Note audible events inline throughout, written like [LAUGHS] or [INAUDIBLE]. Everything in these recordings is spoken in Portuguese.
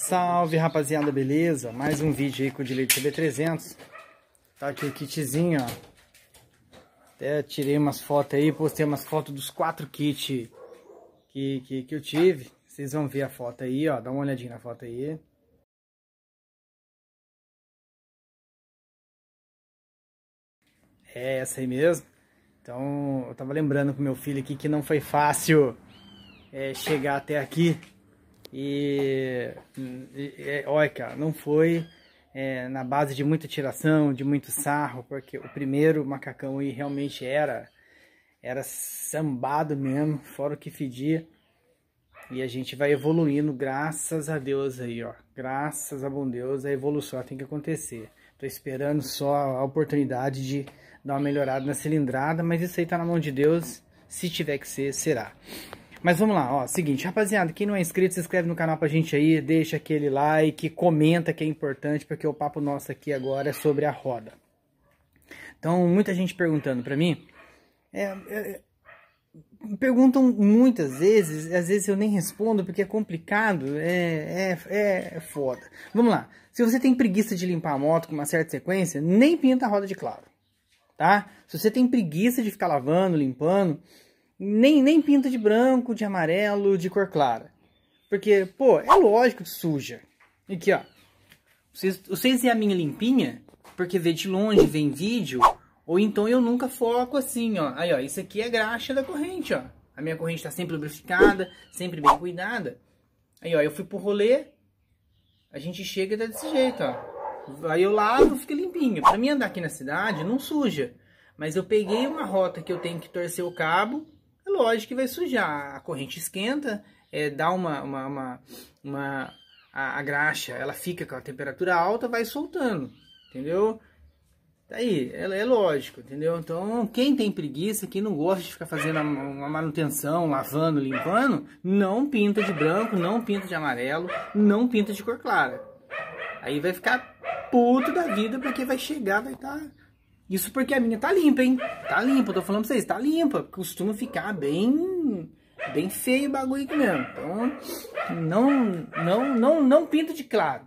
Salve rapaziada, beleza? Mais um vídeo aí com o Dileite CB300 Tá aqui o kitzinho, ó Até tirei umas fotos aí, postei umas fotos dos quatro kits que, que, que eu tive Vocês vão ver a foto aí, ó, dá uma olhadinha na foto aí É essa aí mesmo Então eu tava lembrando pro meu filho aqui que não foi fácil é, chegar até aqui e, e olha, cara, não foi é, na base de muita tiração, de muito sarro, porque o primeiro macacão aí realmente era era sambado mesmo, fora o que fedia. E a gente vai evoluindo, graças a Deus aí, ó. Graças a bom Deus, a evolução tem que acontecer. Tô esperando só a oportunidade de dar uma melhorada na cilindrada, mas isso aí tá na mão de Deus. Se tiver que ser, será. Mas vamos lá, ó, seguinte, rapaziada, quem não é inscrito, se inscreve no canal pra gente aí, deixa aquele like, comenta que é importante, porque o papo nosso aqui agora é sobre a roda. Então, muita gente perguntando pra mim, é, é, é perguntam muitas vezes, às vezes eu nem respondo porque é complicado, é, é, é, é foda. Vamos lá, se você tem preguiça de limpar a moto com uma certa sequência, nem pinta a roda de claro, tá? Se você tem preguiça de ficar lavando, limpando nem, nem pinta de branco, de amarelo, de cor clara. Porque, pô, é lógico que suja. Aqui, ó. Vocês, vocês e a minha limpinha, porque vê de longe, vê em vídeo, ou então eu nunca foco assim, ó. Aí, ó, isso aqui é graxa da corrente, ó. A minha corrente está sempre lubrificada, sempre bem cuidada. Aí, ó, eu fui pro rolê, a gente chega e tá desse jeito, ó. Aí eu lavo, fica limpinho. Pra mim andar aqui na cidade, não suja. Mas eu peguei uma rota que eu tenho que torcer o cabo, lógico que vai sujar. A corrente esquenta, é, dá uma, uma, uma, uma a, a, graxa, ela fica com a temperatura alta, vai soltando, entendeu? aí é, é lógico, entendeu? Então, quem tem preguiça, quem não gosta de ficar fazendo uma manutenção, lavando, limpando, não pinta de branco, não pinta de amarelo, não pinta de cor clara. Aí vai ficar puto da vida porque vai chegar, vai estar... Tá isso porque a minha tá limpa, hein? Tá limpa, tô falando pra vocês, tá limpa. Costuma ficar bem bem feio o bagulho aqui mesmo. Então, não, não, não, não pinta de claro.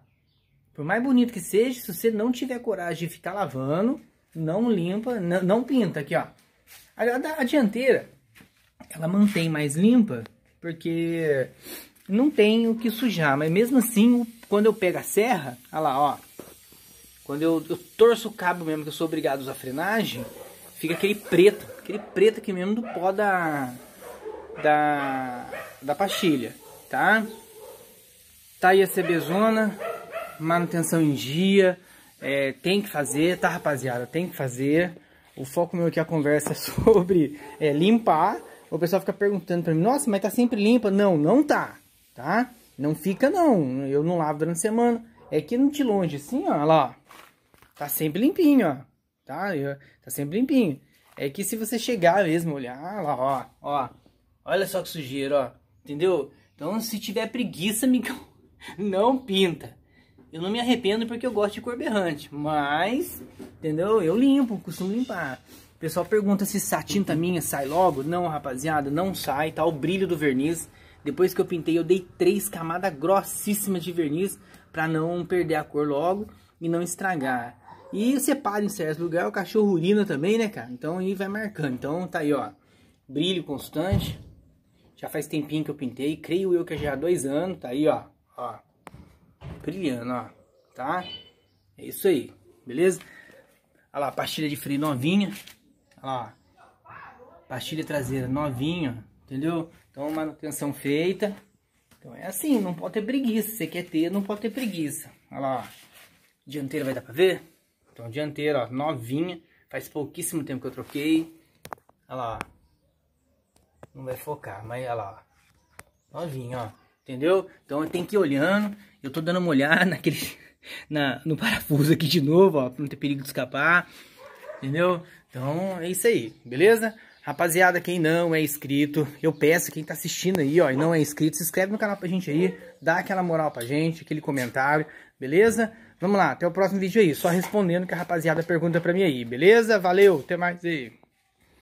Por mais bonito que seja, se você não tiver coragem de ficar lavando, não limpa, não, não pinta aqui, ó. A, a, a dianteira, ela mantém mais limpa, porque não tem o que sujar. Mas mesmo assim, quando eu pego a serra, olha lá, ó. Quando eu, eu torço o cabo mesmo, que eu sou obrigado a usar frenagem, fica aquele preto, aquele preto aqui mesmo do pó da, da, da pastilha, tá? Tá aí a CBzona, manutenção em dia, é, tem que fazer, tá rapaziada, tem que fazer. O foco meu aqui a conversa é [LAUGHS] sobre é, limpar. O pessoal fica perguntando pra mim, nossa, mas tá sempre limpa? Não, não tá, tá? Não fica não, eu não lavo durante a semana. É que não te longe, assim, ó, lá, Tá sempre limpinho, ó. Tá? Tá sempre limpinho. É que se você chegar mesmo, olhar ah lá, ó, ó. Olha só que sujeira, ó. Entendeu? Então, se tiver preguiça, [LAUGHS] amigão, não pinta. Eu não me arrependo porque eu gosto de cor berrante, mas, entendeu? Eu limpo, costumo limpar. O pessoal pergunta se essa tinta minha sai logo. Não, rapaziada, não sai, tá? O brilho do verniz. Depois que eu pintei, eu dei três camadas grossíssimas de verniz para não perder a cor logo e não estragar. E separa em certo lugar, o cachorro urina também, né, cara? Então aí vai marcando. Então tá aí, ó. Brilho constante. Já faz tempinho que eu pintei. Creio eu que já há dois anos. Tá aí, ó. Ó. Brilhando, ó. Tá? É isso aí. Beleza? Olha lá, pastilha de freio novinha. Olha lá. Pastilha traseira novinha. Entendeu? Então manutenção feita. Então é assim, não pode ter preguiça. Você quer ter, não pode ter preguiça. Olha lá. Dianteira vai dar pra ver? Então, dianteira, ó, novinha. Faz pouquíssimo tempo que eu troquei. Olha lá. Não vai focar, mas olha lá. Novinha, ó. Entendeu? Então, eu tenho que ir olhando. Eu tô dando uma olhada [LAUGHS] naquele, na, no parafuso aqui de novo, ó. Pra não ter perigo de escapar. Entendeu? Então, é isso aí. Beleza? Rapaziada, quem não é inscrito, eu peço, quem tá assistindo aí, ó, e não é inscrito, se inscreve no canal pra gente aí, dá aquela moral pra gente, aquele comentário, beleza? Vamos lá, até o próximo vídeo aí. Só respondendo que a rapaziada pergunta pra mim aí, beleza? Valeu, até mais aí.